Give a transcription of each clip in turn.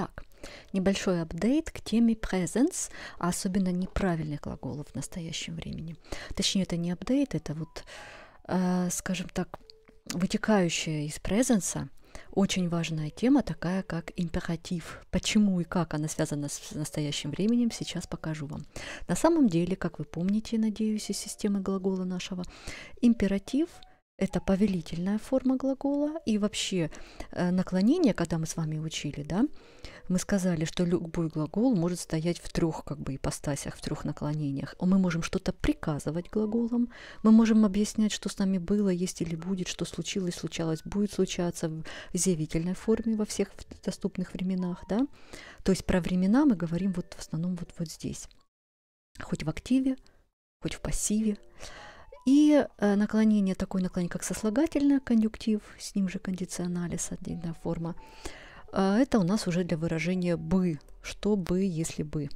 Так, небольшой апдейт к теме presence, а особенно неправильных глаголов в настоящем времени. Точнее, это не апдейт, это вот, э, скажем так, вытекающая из presence очень важная тема, такая как императив. Почему и как она связана с настоящим временем, сейчас покажу вам. На самом деле, как вы помните, надеюсь, из системы глагола нашего, императив – это повелительная форма глагола. И вообще э, наклонение, когда мы с вами учили, да, мы сказали, что любой глагол может стоять в трех как бы ипостасях, в трех наклонениях. Мы можем что-то приказывать глаголом, мы можем объяснять, что с нами было, есть или будет, что случилось, случалось, будет случаться в зевительной форме во всех доступных временах, да. То есть про времена мы говорим вот в основном вот, вот здесь. Хоть в активе, хоть в пассиве. И э, наклонение, такое наклонение, как сослагательное, конъюнктив, с ним же кондиционалис, отдельная форма. А, это у нас уже для выражения «бы», что «бы», если «бы».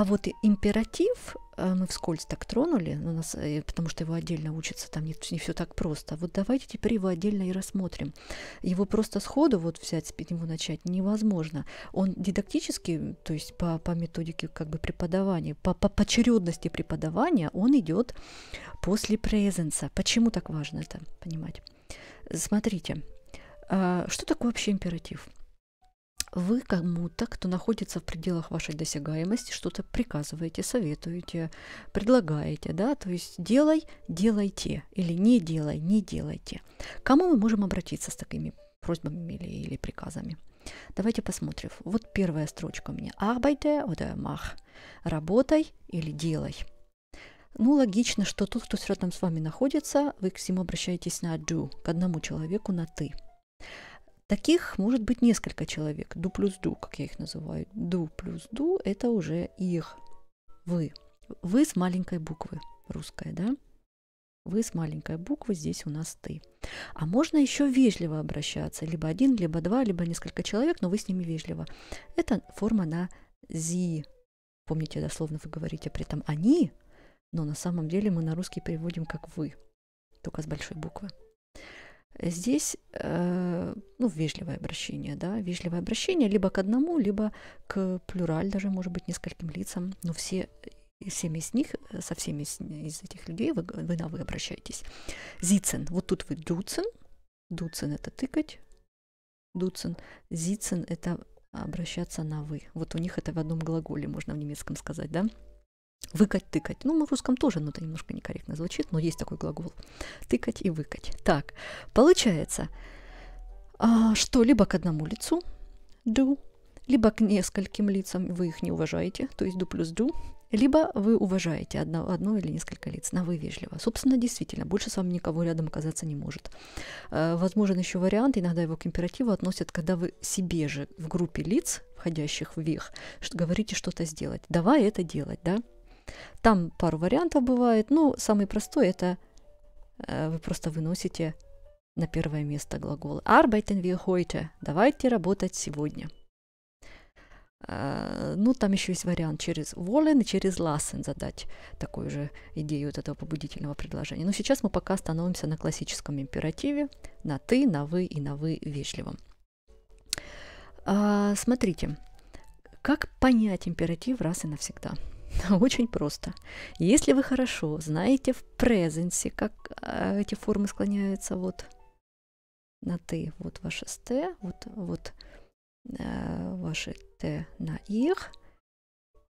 А вот императив э, мы вскользь так тронули, у нас, э, потому что его отдельно учатся, там не, не все так просто. Вот давайте теперь его отдельно и рассмотрим. Его просто сходу вот взять, с него начать невозможно. Он дидактически, то есть по, по методике как бы преподавания, по, по, по очередности преподавания он идет после презенса. Почему так важно это понимать? Смотрите, а, что такое вообще императив? Вы кому-то, кто находится в пределах вашей досягаемости, что-то приказываете, советуете, предлагаете, да, то есть делай, делайте, или не делай, не делайте. Кому мы можем обратиться с такими просьбами или, или приказами? Давайте посмотрим. Вот первая строчка мне. Arbeite oder mach. Работай или делай. Ну, логично, что тот, кто рядом с вами находится, вы к всему обращаетесь на do, к одному человеку на ты. Таких может быть несколько человек. Ду плюс ду, как я их называю. Ду плюс ду – это уже их. Вы. Вы с маленькой буквы. Русская, да? Вы с маленькой буквы, здесь у нас ты. А можно еще вежливо обращаться. Либо один, либо два, либо несколько человек, но вы с ними вежливо. Это форма на зи. Помните, дословно вы говорите при этом «они», но на самом деле мы на русский переводим как «вы», только с большой буквы. Здесь э, ну, вежливое обращение, да, вежливое обращение либо к одному, либо к плюраль, даже, может быть, нескольким лицам, но все всеми из них, э, со всеми из, из этих людей вы, вы на вы обращаетесь. Зицен. Вот тут вы дуцен. Дуцен – это тыкать. Дуцен. Зицен – это обращаться на вы. Вот у них это в одном глаголе, можно в немецком сказать, да? Выкать, тыкать. Ну, мы в русском тоже, но это немножко некорректно звучит, но есть такой глагол. Тыкать и выкать. Так, получается, а, что либо к одному лицу do, либо к нескольким лицам вы их не уважаете, то есть do плюс do, либо вы уважаете одно, одно или несколько лиц, на вы вежливо. Собственно, действительно, больше с вами никого рядом оказаться не может. А, возможен еще вариант, иногда его к императиву относят, когда вы себе же в группе лиц, входящих в вех, говорите что-то сделать. Давай это делать, да? Там пару вариантов бывает. Ну, самый простой это э, вы просто выносите на первое место глагол arbeiten wir heute. Давайте работать сегодня. А, ну, там еще есть вариант через wollen и через lassen задать такую же идею вот этого побудительного предложения. Но сейчас мы пока остановимся на классическом императиве, на ты, на вы и на вы вежливом. А, смотрите, как понять императив раз и навсегда – Очень просто. Если вы хорошо знаете в презенсе, как э, эти формы склоняются вот на «ты», вот ваше «ст», вот, вот э, ваше «т» на «их»,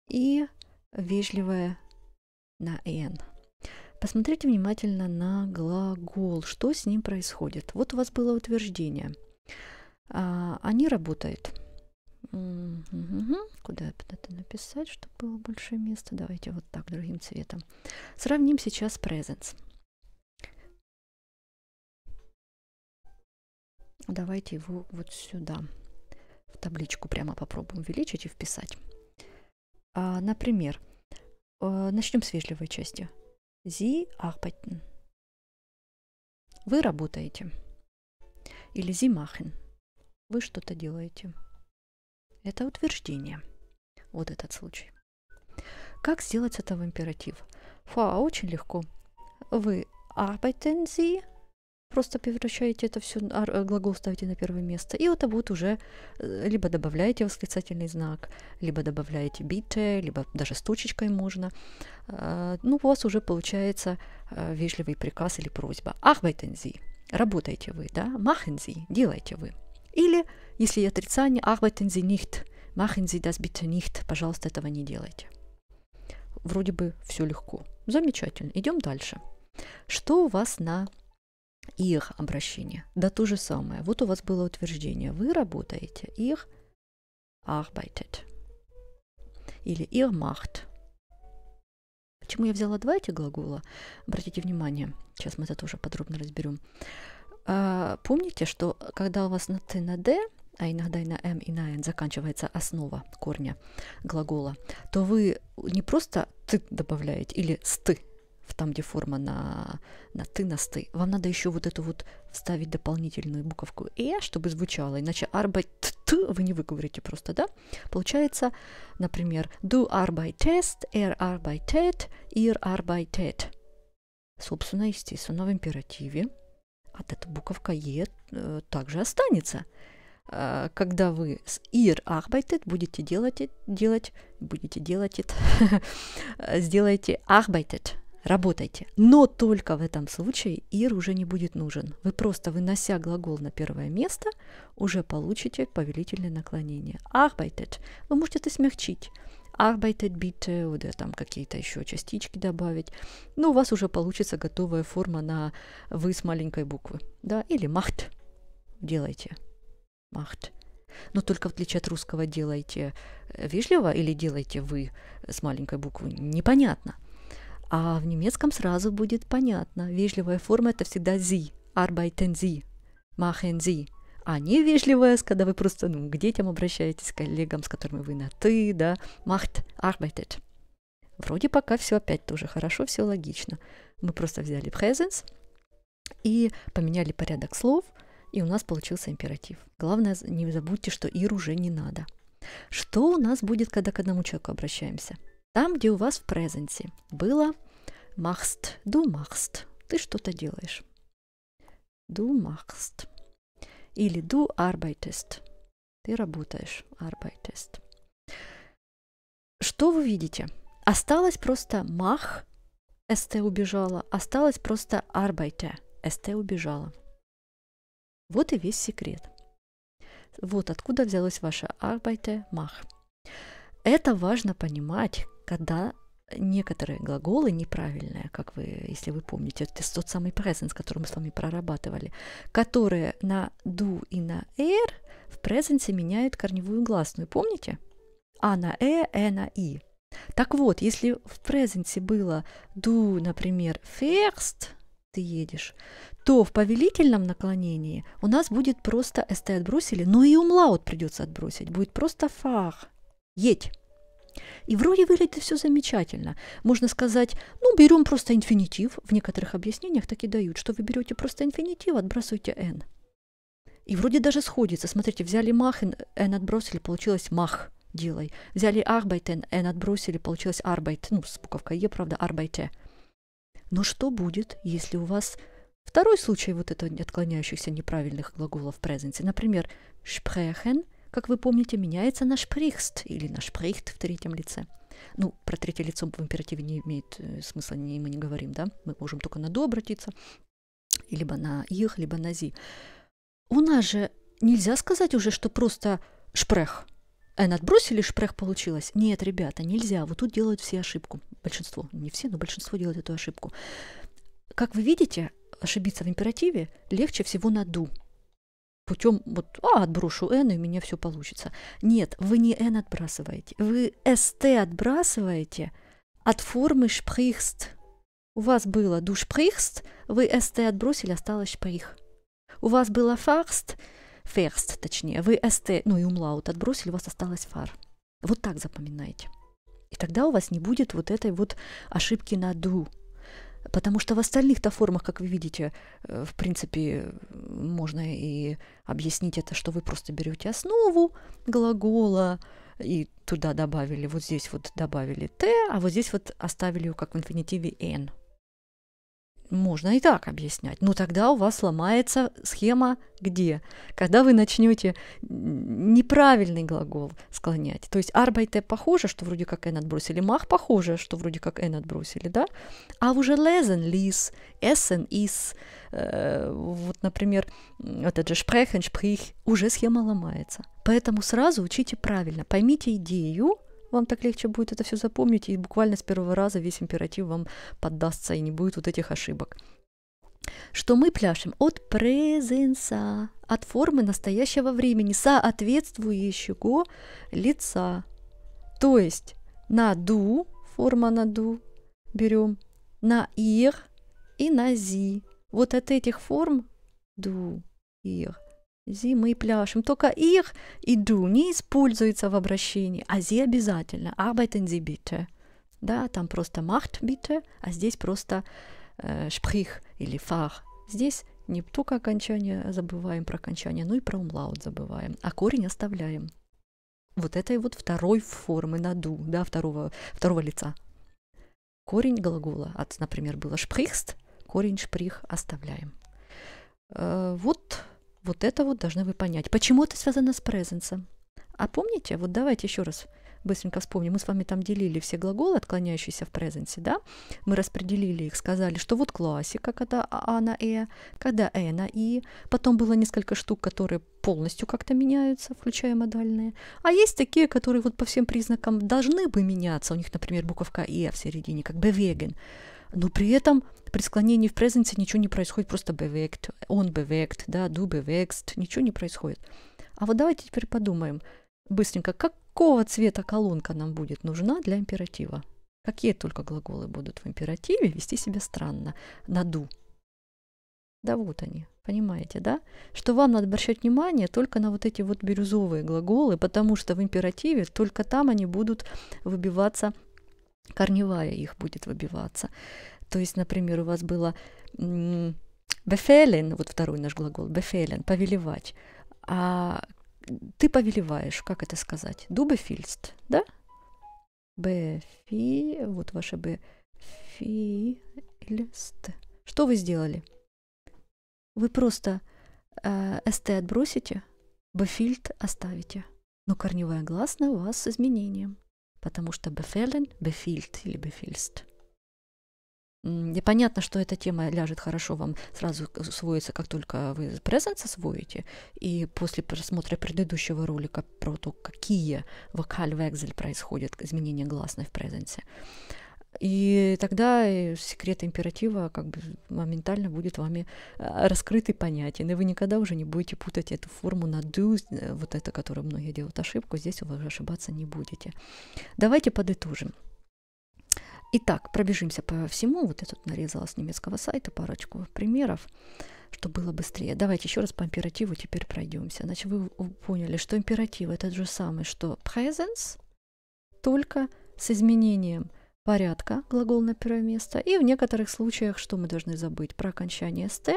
и вежливое на «н». Посмотрите внимательно на глагол, что с ним происходит. Вот у вас было утверждение. А, они работают. Угу. Куда это написать, чтобы было больше места? Давайте вот так, другим цветом. Сравним сейчас presence. Давайте его вот сюда, в табличку прямо попробуем увеличить и вписать. А, например, э, начнем с вежливой части. Sie arbeiten. Вы работаете. Или Sie machen. Вы что-то делаете. Это утверждение. Вот этот случай. Как сделать это в императив? Фа, очень легко. Вы arbeiten а Sie, просто превращаете это все, э, глагол ставите на первое место, и это будет уже, э, либо добавляете восклицательный знак, либо добавляете bitte, либо даже с точечкой можно. Э, ну, у вас уже получается вежливый приказ или просьба. Arbeiten а, Sie, работайте вы, да, machen Sie, делайте вы. Или если отрицание, arbeiten Sie nicht. Machen Sie das bitte nicht. Пожалуйста, этого не делайте. Вроде бы все легко. Замечательно. Идем дальше. Что у вас на их обращение? Да то же самое. Вот у вас было утверждение. Вы работаете. Их arbeitet. Или ihr macht. Почему я взяла два эти глагола? Обратите внимание, сейчас мы это тоже подробно разберем. А, помните, что когда у вас на Т на Д а иногда и на м и на н заканчивается основа корня глагола, то вы не просто ты добавляете или сты в там, где форма на, на ты, на сты. Вам надо еще вот эту вот вставить дополнительную буковку э, чтобы звучало, иначе арбайт т вы не выговорите просто, да? Получается, например, du arbeitet, er arbeitet, ihr arbeitet. Собственно, естественно, в императиве от эта буковка е э, также останется. Э, когда вы с ihr arbeitet будете делать, делать, будете делать, это, сделайте arbeitet, работайте. Но только в этом случае ир уже не будет нужен. Вы просто, вынося глагол на первое место, уже получите повелительное наклонение. Arbeitet. Вы можете это смягчить. Arbeitet bitte, э, вот э, там какие-то еще частички добавить. Но у вас уже получится готовая форма на вы с маленькой буквы. Да? Или macht. Делайте macht. Но только в отличие от русского «делайте э, вежливо» или «делайте вы» с маленькой буквы непонятно. А в немецком сразу будет понятно. Вежливая форма – это всегда Зи, «arbeiten Sie», «machen Sie». А невежливая, когда вы просто ну, к детям обращаетесь, к коллегам, с которыми вы на «ты», да, «macht», «arbeitet». Вроде пока все опять тоже хорошо, все логично. Мы просто взяли presence и поменяли порядок слов – и у нас получился императив. Главное, не забудьте, что «ир» уже не надо. Что у нас будет, когда к одному человеку обращаемся? Там, где у вас в презенсе было «махст», «ду махст», «ты что-то делаешь». «Ду махст» или «ду арбайтест. «ты работаешь», арбайтест. Что вы видите? Осталось просто «мах», «ст» убежала, осталось просто арбайте. «ст» убежала. Вот и весь секрет. Вот откуда взялась ваша arbeite мах. Это важно понимать, когда некоторые глаголы неправильные, как вы, если вы помните, это тот самый presence, который мы с вами прорабатывали, которые на do и на er в presence меняют корневую гласную, помните? А на э, э на и. Так вот, если в presence было do, например, first – ты едешь, то в повелительном наклонении у нас будет просто СТ отбросили, но и умлаут придется отбросить, будет просто фах. Едь. И вроде выглядит все замечательно. Можно сказать, ну, берем просто инфинитив. В некоторых объяснениях так и дают, что вы берете просто инфинитив, отбрасываете n. И вроде даже сходится. Смотрите, взяли мах, n отбросили, получилось мах делай. Взяли arbeiten, n отбросили, получилось арбайт, ну, с буковкой е правда, арбайте. Э. Но что будет, если у вас второй случай вот этого отклоняющихся неправильных глаголов presence? Например, sprechen, как вы помните, меняется на sprichst или на spricht в третьем лице. Ну, про третье лицо в императиве не имеет э, смысла, не, мы не говорим, да? Мы можем только на «до» обратиться, либо на «их», либо на «зи». У нас же нельзя сказать уже, что просто «шпрех», Э, Н отбросили, шпрех получилось. Нет, ребята, нельзя. Вот тут делают все ошибку. Большинство, не все, но большинство делают эту ошибку. Как вы видите, ошибиться в императиве легче всего на «ду» путем вот а, отброшу n, и у меня все получится. Нет, вы не n отбрасываете, вы st отбрасываете от формы шприхст. У вас было ду шприхст, вы st отбросили, осталось шприх. У вас было фарст, first, точнее, вы ст, ну и умлаут отбросили, у вас осталось far. Вот так запоминайте. И тогда у вас не будет вот этой вот ошибки на do. Потому что в остальных-то формах, как вы видите, э, в принципе, можно и объяснить это, что вы просто берете основу глагола, и туда добавили, вот здесь вот добавили т, а вот здесь вот оставили ее как в инфинитиве n – можно и так объяснять. Но ну, тогда у вас ломается схема где? Когда вы начнете неправильный глагол склонять. То есть арбайте похоже, что вроде как N отбросили, мах похоже, что вроде как N отбросили, да? А уже лезен лис, essen is, э, вот, например, этот же sprechen, sprich, уже схема ломается. Поэтому сразу учите правильно, поймите идею, вам так легче будет это все запомнить, и буквально с первого раза весь императив вам поддастся, и не будет вот этих ошибок. Что мы пляшем от презенса, от формы настоящего времени, соответствующего лица. То есть на ду, форма на ду, берем, на их и на зи. Вот от этих форм ду, их Зимы пляшем. Только их и du не используется в обращении, а sie обязательно. Arbeiten Sie bitte. Да, там просто macht bitte, а здесь просто э, sprich или fach. Здесь не только окончание забываем про окончание, но и про умлаут забываем, а корень оставляем. Вот этой вот второй формы на ду, да, второго, второго лица. Корень глагола, от, например, было шприхст, корень шприх оставляем. Э, вот вот это вот должны вы понять. Почему это связано с презенсом? А помните, вот давайте еще раз быстренько вспомним, мы с вами там делили все глаголы, отклоняющиеся в презенсе, да? Мы распределили их, сказали, что вот классика, когда а, а на Э, когда Э на И. Потом было несколько штук, которые полностью как-то меняются, включая модальные. А есть такие, которые вот по всем признакам должны бы меняться. У них, например, буковка «э» в середине, как «бевеген» но при этом при склонении в презенте ничего не происходит, просто bewegt, он bewegt, да, du bewegst, ничего не происходит. А вот давайте теперь подумаем быстренько, какого цвета колонка нам будет нужна для императива? Какие только глаголы будут в императиве вести себя странно, на ду. Да вот они, понимаете, да? Что вам надо обращать внимание только на вот эти вот бирюзовые глаголы, потому что в императиве только там они будут выбиваться корневая их будет выбиваться. То есть, например, у вас было бефелен, вот второй наш глагол, бефелен, повелевать. А ты повелеваешь, как это сказать? Дубефильст, да? befi, вот ваше бефильст. Что вы сделали? Вы просто э, ст отбросите, бефильт оставите. Но корневая гласная у вас с изменением потому что befehlen, befiehlt или befehlst. Непонятно, что эта тема ляжет хорошо вам сразу усвоится, как только вы presence освоите, и после просмотра предыдущего ролика про то, какие вокаль векзель происходят, изменения гласной в presence. И тогда э, секрет императива как бы моментально будет вами э, раскрыт и понятен, и вы никогда уже не будете путать эту форму на do, э, вот это, которую многие делают ошибку, здесь вы ошибаться не будете. Давайте подытожим. Итак, пробежимся по всему. Вот я тут нарезала с немецкого сайта парочку примеров, чтобы было быстрее. Давайте еще раз по императиву теперь пройдемся. Значит, вы поняли, что императив – это то же самое, что presence, только с изменением – порядка, глагол на первое место, и в некоторых случаях, что мы должны забыть, про окончание ст,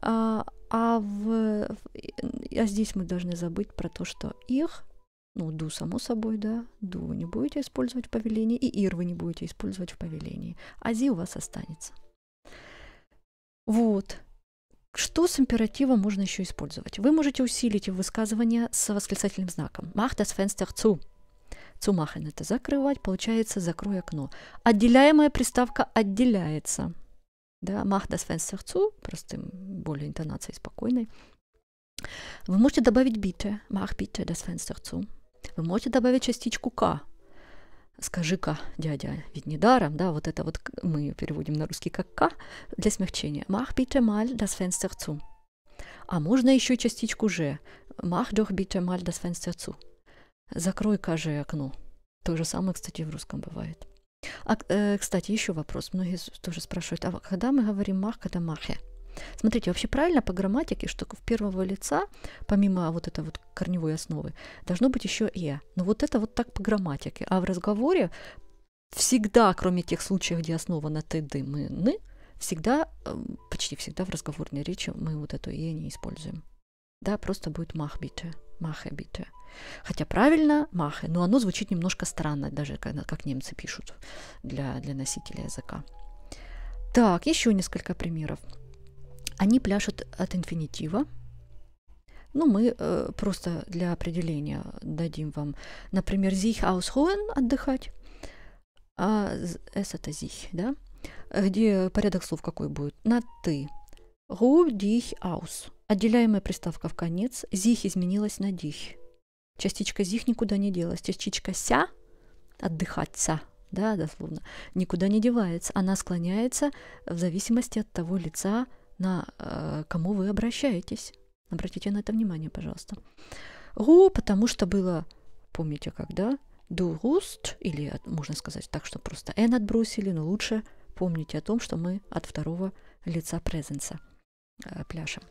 а, а, в, а здесь мы должны забыть про то, что их, ну, ду само собой, да, ду вы не будете использовать в повелении, и ир вы не будете использовать в повелении, а зи у вас останется. Вот. Что с императивом можно еще использовать? Вы можете усилить высказывание с восклицательным знаком. Mach das Fenster zu. Цумахин это закрывать, получается закрой окно. Отделяемая приставка отделяется. Да, мах das Fenster zu, простым, более интонацией спокойной. Вы можете добавить bitte, мах bitte das Fenster zu. Вы можете добавить частичку к. Скажи-ка, дядя, ведь даром, да, вот это вот мы переводим на русский как к для смягчения. Мах bitte mal das Fenster zu. А можно еще частичку же. мах doch bitte mal das Fenster zu. Закрой, каже, окно. То же самое, кстати, в русском бывает. А, э, кстати, еще вопрос. Многие тоже спрашивают, а когда мы говорим «мах», когда «махе»? Смотрите, вообще правильно по грамматике, что в первого лица, помимо вот этой вот корневой основы, должно быть еще «е». Но вот это вот так по грамматике. А в разговоре всегда, кроме тех случаев, где основа на «ты», «ды», «мы», «ны», всегда, э, почти всегда в разговорной речи мы вот эту «е» не используем. Да, просто будет «мах бите», «махе бите». Хотя правильно махе, но оно звучит немножко странно, даже когда, как немцы пишут для, для носителя языка. Так, еще несколько примеров. Они пляшут от инфинитива. Ну, мы э, просто для определения дадим вам, например, sich ausruhen – отдыхать, а с это sich, да? Где порядок слов какой будет? На «ты». Ruh dich аус. Отделяемая приставка в конец. Sich изменилась на dich. Частичка зих никуда не делась. Частичка ся, отдыхать ся, да, дословно, никуда не девается. Она склоняется в зависимости от того лица, на э, кому вы обращаетесь. Обратите на это внимание, пожалуйста. Ру, потому что было, помните, когда? Дуруст, или можно сказать так, что просто N отбросили, но лучше помните о том, что мы от второго лица презенса э, пляшем.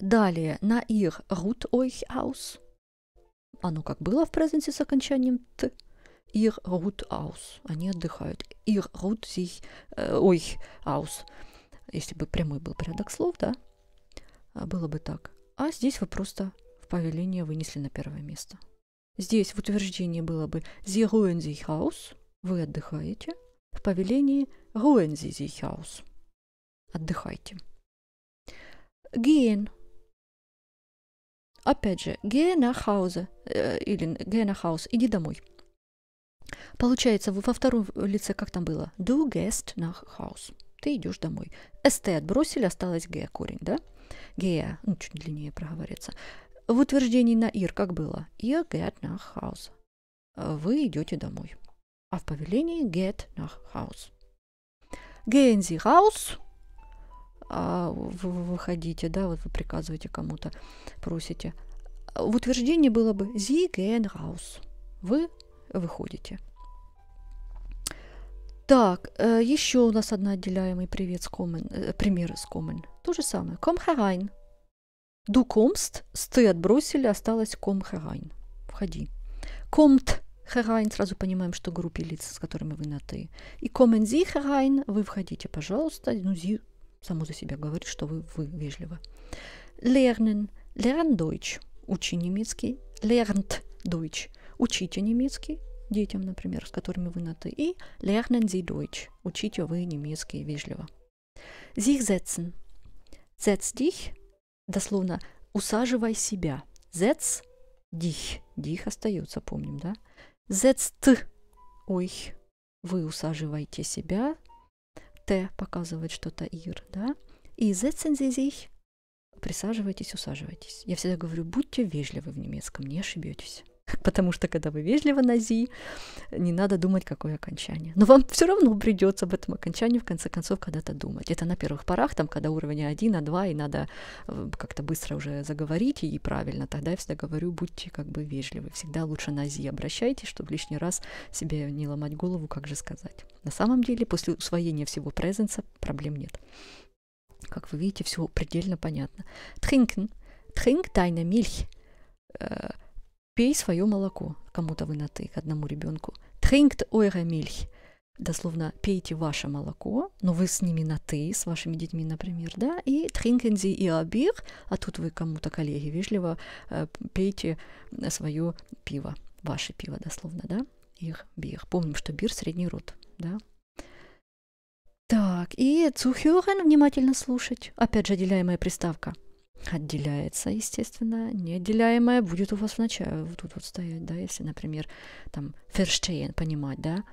Далее, на их рут euch aus. Оно как было в презенте с окончанием «т», Ihr рут аус Они отдыхают. Ihr рут sich, э, ой, аус Если бы прямой был порядок слов, да, было бы так. А здесь вы просто в повеление вынесли на первое место. Здесь в утверждении было бы Sie ruhen sich aus. Вы отдыхаете. В повелении ruhen Sie sich aus. Отдыхайте. Gehen Опять же, гeh nach Hause или geh nach Haus, иди домой. Получается, во втором лице как там было? do gehst nach Haus. Ты идешь домой. СТ отбросили, осталось гея корень, да? Гея, ну, чуть длиннее проговорится. В утверждении на ир как было? Ihr get nach Haus. Вы идете домой. А в повелении get nach Haus. Gehen Sie raus, а, вы выходите, да, вот вы приказываете кому-то, просите. А, в утверждении было бы «Sie gehen raus». Вы выходите. Так, э, еще у нас одна отделяемый привет с комен, э, пример с комен. То же самое. Komm herein. Du kommst, с ты отбросили, осталось komm herein. Входи. Kommt herein, сразу понимаем, что группе лиц, с которыми вы на ты. И kommen Sie herein, вы входите, пожалуйста. Ну, Sie само за себя говорит, что вы, вы вежливо. Lernen. Lern Deutsch. Учи немецкий. Lernt Deutsch. Учите немецкий детям, например, с которыми вы на «ты». И lernen Sie Deutsch. Учите вы немецкий вежливо. Sich setzen. Setz dich. Дословно «усаживай себя». Setz dich. Dich остается, помним, да? Setz ты. Ой, вы усаживаете себя, Т показывает что-то Ир, да? И setzen Sie sich. Присаживайтесь, усаживайтесь. Я всегда говорю, будьте вежливы в немецком, не ошибетесь. потому что когда вы вежливо на «зи», не надо думать, какое окончание. Но вам все равно придется об этом окончании в конце концов когда-то думать. Это на первых порах, там, когда уровень А1, А2, и надо э, как-то быстро уже заговорить, и правильно, тогда я всегда говорю, будьте как бы вежливы, всегда лучше на «зи» обращайтесь, чтобы лишний раз себе не ломать голову, как же сказать. На самом деле, после усвоения всего презенса проблем нет. Как вы видите, все предельно понятно. Trinken. Trink deine Milch. «Пей свое молоко» кому-то вы на «ты», к одному ребенку. «Trinkt eure Milch» дословно «пейте ваше молоко», но вы с ними на «ты», с вашими детьми, например, да, и «trinken sie ihr Bier», а тут вы кому-то, коллеги, вежливо э, пейте свое пиво, ваше пиво, дословно, да, их бир. Помним, что бир – средний род, да, так, и zuhören – внимательно слушать. Опять же, отделяемая приставка – отделяется, естественно, неотделяемое будет у вас вначале вот тут вот стоять, да, если, например, там verstehen, понимать, да,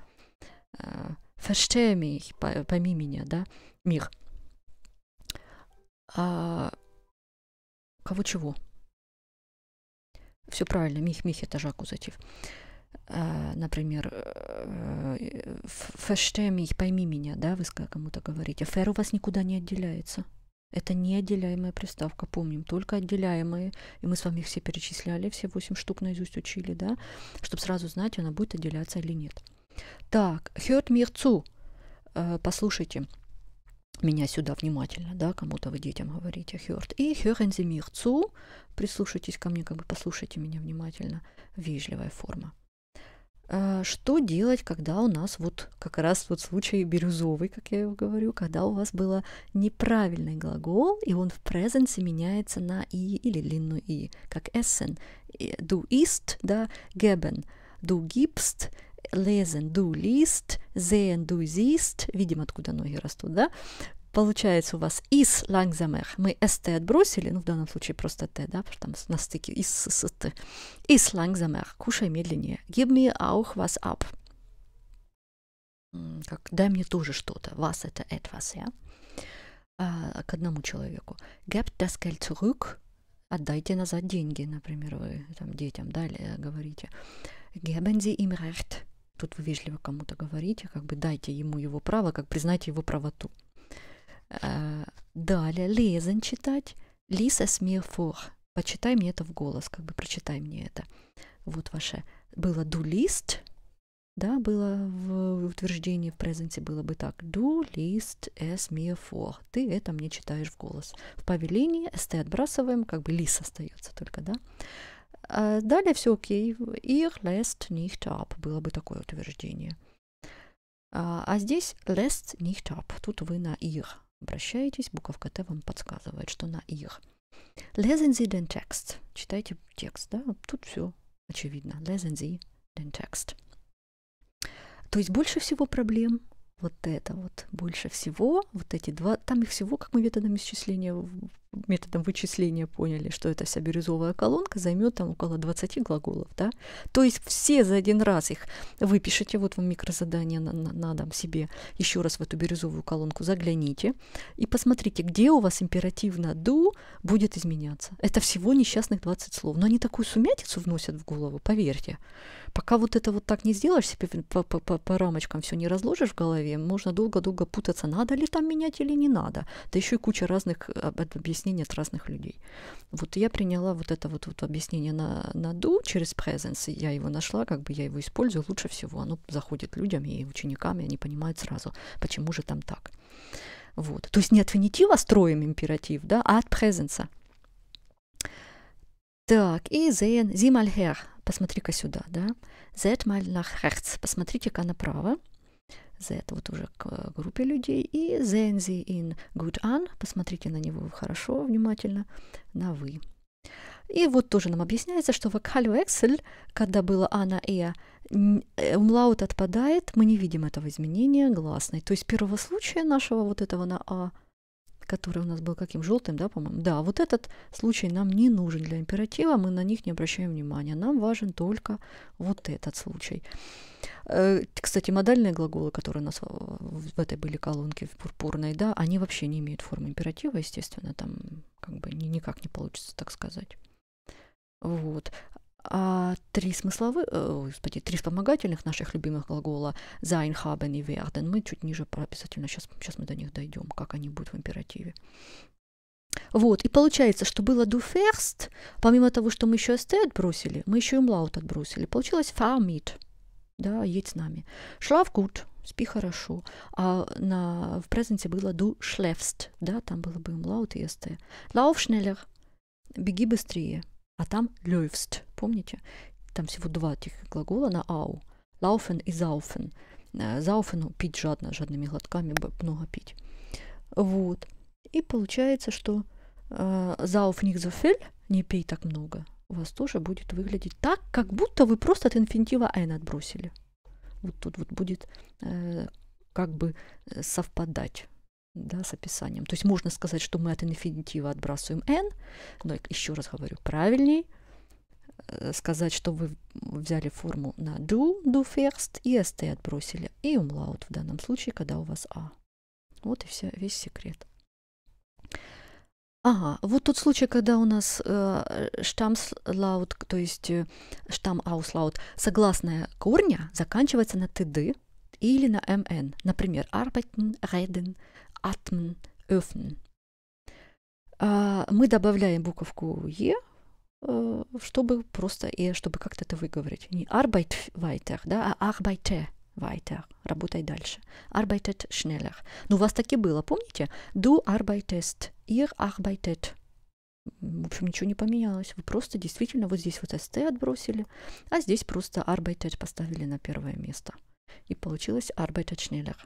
verstehe э, mich, пойми меня, да, мир. А, кого чего? Все правильно, мих, мих, это же аккузатив. А, например, verstehe э, mich, пойми меня, да, вы кому-то говорите, фер у вас никуда не отделяется. Это неотделяемая приставка, помним, только отделяемые. И мы с вами их все перечисляли, все восемь штук наизусть учили, да, чтобы сразу знать, она будет отделяться или нет. Так, hört mir zu. Послушайте меня сюда внимательно, да, кому-то вы детям говорите hört. И hören Sie mir zu. Прислушайтесь ко мне, как бы послушайте меня внимательно. Вежливая форма. А, что делать, когда у нас вот как раз вот случай бирюзовый, как я его говорю, когда у вас было неправильный глагол, и он в presence меняется на и или длинную и, как essen, du ist, да, geben, du gibst, lesen, du liest, sehen, du siehst, видим, откуда ноги растут, да, Получается у вас из langzamer. Мы st отбросили, ну в данном случае просто t, да, потому что там на стыке из с t. Из langzamer. Кушай медленнее. Give me auch was ab. Как, дай мне тоже что-то. вас это etwas, я. А, к одному человеку. Gebt das Geld zurück. Отдайте назад деньги, например, вы там детям далее говорите. Geben Sie ihm recht. Тут вы вежливо кому-то говорите, как бы дайте ему его право, как признайте его правоту. Далее, лезен читать. Лиса смирфох. Почитай мне это в голос, как бы прочитай мне это. Вот ваше было do list, да, было в утверждении в презенте было бы так. do list es mir vor. Ты это мне читаешь в голос. В повелении st отбрасываем, как бы лис остается только, да. А далее все окей. Ir lässt nicht ab. Было бы такое утверждение. А, а здесь lässt nicht ab. Тут вы на их Обращайтесь, буковка Т вам подсказывает, что на их. Lesen Sie den Text. Читайте текст, да? Тут все очевидно. Lesen Sie den Text. То есть больше всего проблем вот это вот больше всего, вот эти два, там их всего, как мы методом исчисления методом вычисления поняли, что эта вся колонка займет там около 20 глаголов, да? То есть все за один раз их выпишите, вот вам микрозадание на, на, на дом себе, еще раз в эту бирюзовую колонку загляните и посмотрите, где у вас императив на do будет изменяться. Это всего несчастных 20 слов, но они такую сумятицу вносят в голову, поверьте. Пока вот это вот так не сделаешь себе по, по, по, по рамочкам все не разложишь в голове, можно долго-долго путаться, надо ли там менять или не надо. Да еще и куча разных а, объяснений от разных людей. Вот я приняла вот это вот, вот объяснение на, на do через presence, я его нашла, как бы я его использую лучше всего. Оно заходит людям и ученикам, и они понимают сразу, почему же там так. Вот. То есть не от финитива строим императив, да, а от презенса. Так, и then, зимальхер посмотри-ка сюда, да, Z mal nach rechts, посмотрите-ка направо, Z вот уже к э, группе людей, и sehen Sie ihn gut an, посмотрите на него хорошо, внимательно, на вы. И вот тоже нам объясняется, что в Excel, когда было а она и э, э, умлаут отпадает, мы не видим этого изменения гласной. То есть первого случая нашего вот этого на А который у нас был каким? Желтым, да, по-моему? Да, вот этот случай нам не нужен для императива, мы на них не обращаем внимания. Нам важен только вот этот случай. Э, кстати, модальные глаголы, которые у нас э, в этой были колонке в пурпурной, да, они вообще не имеют формы императива, естественно, там как бы никак не получится так сказать. Вот а три смысловых, э, господи, три вспомогательных наших любимых глагола sein, haben и werden мы чуть ниже обязательно сейчас, сейчас мы до них дойдем, как они будут в императиве. Вот, и получается, что было do first, помимо того, что мы еще st отбросили, мы еще и млаут отбросили. Получилось fahr да, едь с нами. Schlaf gut, спи хорошо. А на, в презенте было du schläfst, да, там было бы млаут и st. Lauf беги быстрее, а там läufst, помните? Там всего два этих глагола на «ау». Лауфен и зауфен. Э, Зауфену пить жадно, жадными глотками, много пить. Вот. И получается, что э, зауф них зофель, не пей так много, у вас тоже будет выглядеть так, как будто вы просто от инфинитива n отбросили. Вот тут вот будет э, как бы совпадать да, с описанием. То есть можно сказать, что мы от инфинитива отбрасываем n, но еще раз говорю, правильней – сказать, что вы взяли форму на do, do first, и st отбросили, и умлаут в данном случае, когда у вас а. Вот и вся, весь секрет. Ага, вот тот случай, когда у нас э, штамслаут, то есть э, штамауслаут, согласная корня заканчивается на тд или на мн. Например, arbeiten, reden, atmen, öffnen. Э, мы добавляем буковку е Э, чтобы просто и чтобы как-то это выговорить. Не Arbeit weiter, да, а Arbeite weiter, работай дальше. Arbeitet schneller. Ну, у вас таки было, помните? Du arbeitest, ihr arbeitet. В общем, ничего не поменялось. Вы просто действительно вот здесь вот st отбросили, а здесь просто arbeitet поставили на первое место. И получилось arbeitet schneller.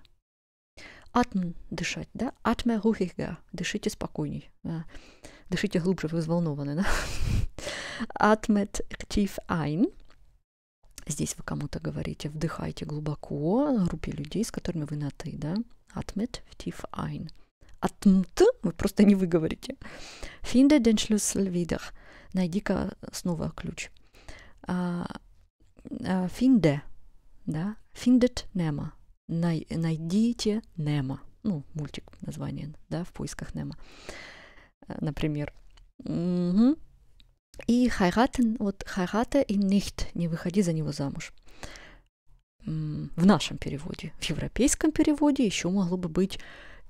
Атм дышать, да? Атме рухига. Дышите спокойней. Да? Дышите глубже, вы взволнованы, да? Атмет ртиф айн. Здесь вы кому-то говорите, вдыхайте глубоко, группе людей, с которыми вы на ты, да? Атмет ртиф айн. Атмт вы просто не выговорите. Финде den Schlüssel wieder. Найди-ка снова ключ. Финде, а, а, да? Финдет нема. найдите Немо. Ну, мультик название, да, в поисках Немо, э, например. Угу. И хайратен вот хайрата и nicht, не выходи за него замуж. В нашем переводе. В европейском переводе еще могло бы быть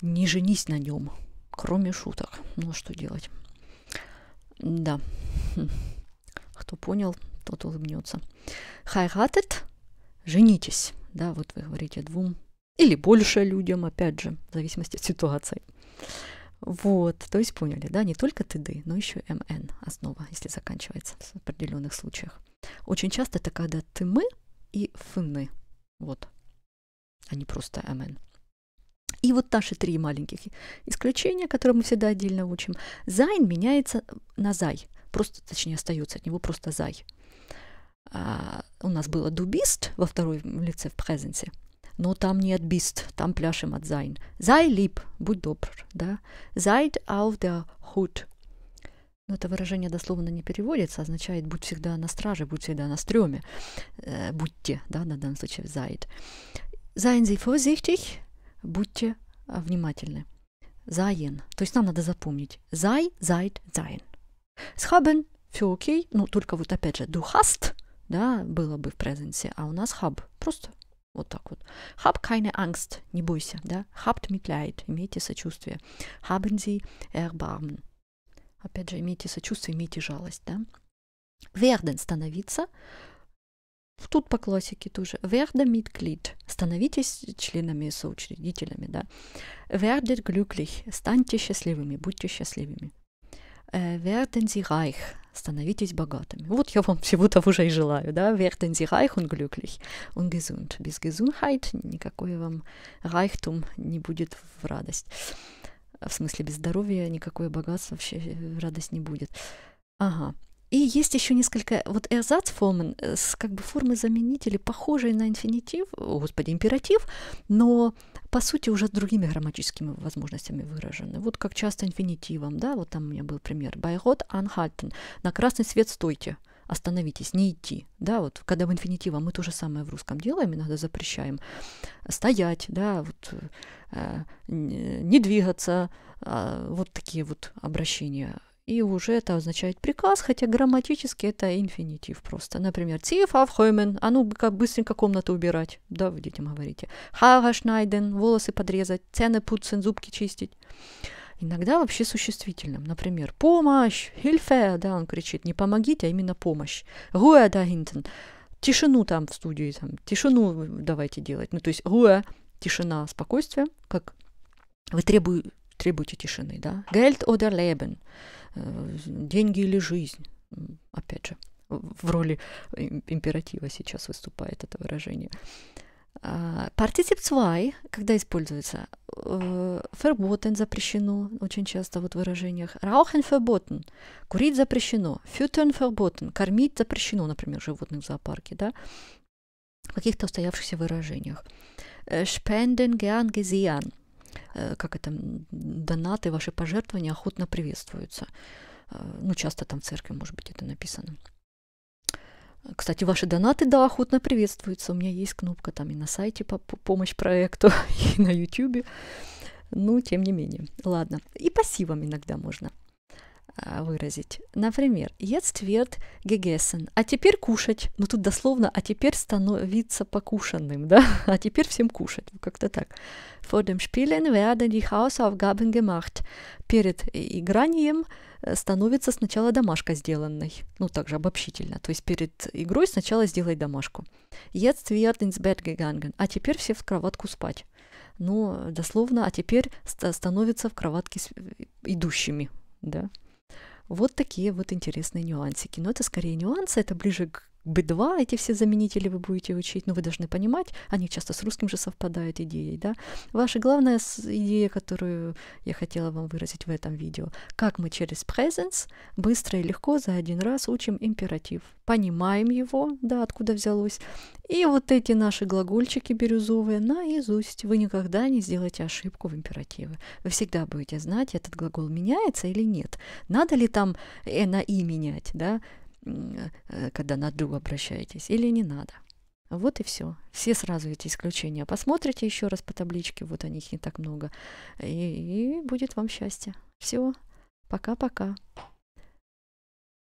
не женись на нем, кроме шуток. Ну что делать? Да. Кто понял, тот улыбнется. Хайратет – женитесь. Да, вот вы говорите двум или больше людям, опять же, в зависимости от ситуации. Вот, то есть поняли, да, не только ТД, но еще МН эм основа, если заканчивается в определенных случаях. Очень часто это когда ты мы и фны, вот, а не просто МН. Эм и вот наши три маленьких исключения, которые мы всегда отдельно учим. Зайн меняется на зай, просто, точнее, остается от него просто зай. А, у нас было дубист во второй лице в презенсе – но там не отбист, там пляшем от зайн, зай лип, будь добр, да. зайд auf der Hut. Но это выражение дословно не переводится, означает «будь всегда на страже», «будь всегда на стреме», э, «будьте», да, на данном случае зайд. зайн Sie vorsichtig», «будьте внимательны». «Seien», то есть нам надо запомнить зай, зайд, зайн. «Схабен», все окей, ну только вот опять же «du hast», да, было бы в презенсе, а у нас хаб, просто вот так вот. Hab keine Angst, не бойся, да? Habt Mitleid, имейте сочувствие. Haben Sie Erbarmen. Опять же, имейте сочувствие, имейте жалость, да? Werden становиться. Тут по классике тоже. Werden Mitglied. Становитесь членами, соучредителями, да? Werdet glücklich. Станьте счастливыми, будьте счастливыми. Э, werden Sie reich становитесь богатыми. Вот я вам всего того же и желаю, да, werden Sie reich und glücklich und gesund. Без Gesundheit никакой вам Reichtum не будет в радость. В смысле, без здоровья никакое богатство вообще э, радость не будет. Ага, и есть еще несколько вот эрзацформен э, с как бы формы заменителей, похожие на инфинитив, о, господи, императив, но по сути уже с другими грамматическими возможностями выражены. Вот как часто инфинитивом, да, вот там у меня был пример. Байрот анхальтен. На красный свет стойте остановитесь, не идти. Да, вот когда в инфинитивом мы то же самое в русском делаем, иногда запрещаем стоять, да, вот э, э не двигаться, э, вот такие вот обращения и уже это означает приказ, хотя грамматически это инфинитив просто. Например, «Тиф aufräumen», а ну как быстренько комнату убирать, да, вы детям говорите. «Haare schneiden», волосы подрезать, «Цены putzen», зубки чистить. Иногда вообще существительным. Например, «помощь», «hilfe», да, он кричит, не «помогите», а именно «помощь». «Ruhe da hinten», тишину там в студии, там, тишину давайте делать. Ну, то есть «ruhe», тишина, спокойствие, как вы требуете требуйте тишины, да. Geld oder Leben, э, деньги или жизнь, опять же, в роли императива сейчас выступает это выражение. Партитип 2, когда используется, э, verboten запрещено, очень часто вот в выражениях. Rauchen verboten, курить запрещено. Füttern verboten, кормить запрещено, например, животных в зоопарке, да, в каких-то устоявшихся выражениях. Э, spenden gern gesehen, Э, как это, донаты, ваши пожертвования охотно приветствуются. Э, ну, часто там в церкви, может быть, это написано. Кстати, ваши донаты, да, охотно приветствуются. У меня есть кнопка там и на сайте по помощь проекту, и на YouTube. Ну, тем не менее. Ладно. И пассивом иногда можно. Э, выразить. Например, «Jetzt wird gegessen», а теперь кушать. Ну тут дословно «а теперь становиться покушанным», да? А теперь всем кушать, как-то так. «Vor dem Spielen werden die Hausaufgaben gemacht». Перед э, игранием э, становится сначала домашка сделанной. Ну, также обобщительно. То есть перед игрой сначала сделай домашку. Jetzt wird ins Bett gegangen. А теперь все в кроватку спать. Ну, дословно, а теперь становятся в кроватке идущими. Да? Вот такие вот интересные нюансики. Но это скорее нюансы, это ближе к B2 эти все заменители вы будете учить, но вы должны понимать, они часто с русским же совпадают идеей, да. Ваша главная идея, которую я хотела вам выразить в этом видео, как мы через presence быстро и легко за один раз учим императив, понимаем его, да, откуда взялось, и вот эти наши глагольчики бирюзовые наизусть. Вы никогда не сделаете ошибку в императиве. Вы всегда будете знать, этот глагол меняется или нет. Надо ли там э, на и менять, да, Э, когда на «du» обращаетесь, или не надо. Вот и все. Все сразу эти исключения. Посмотрите еще раз по табличке, вот о них не так много, и, и будет вам счастье. Все, пока-пока.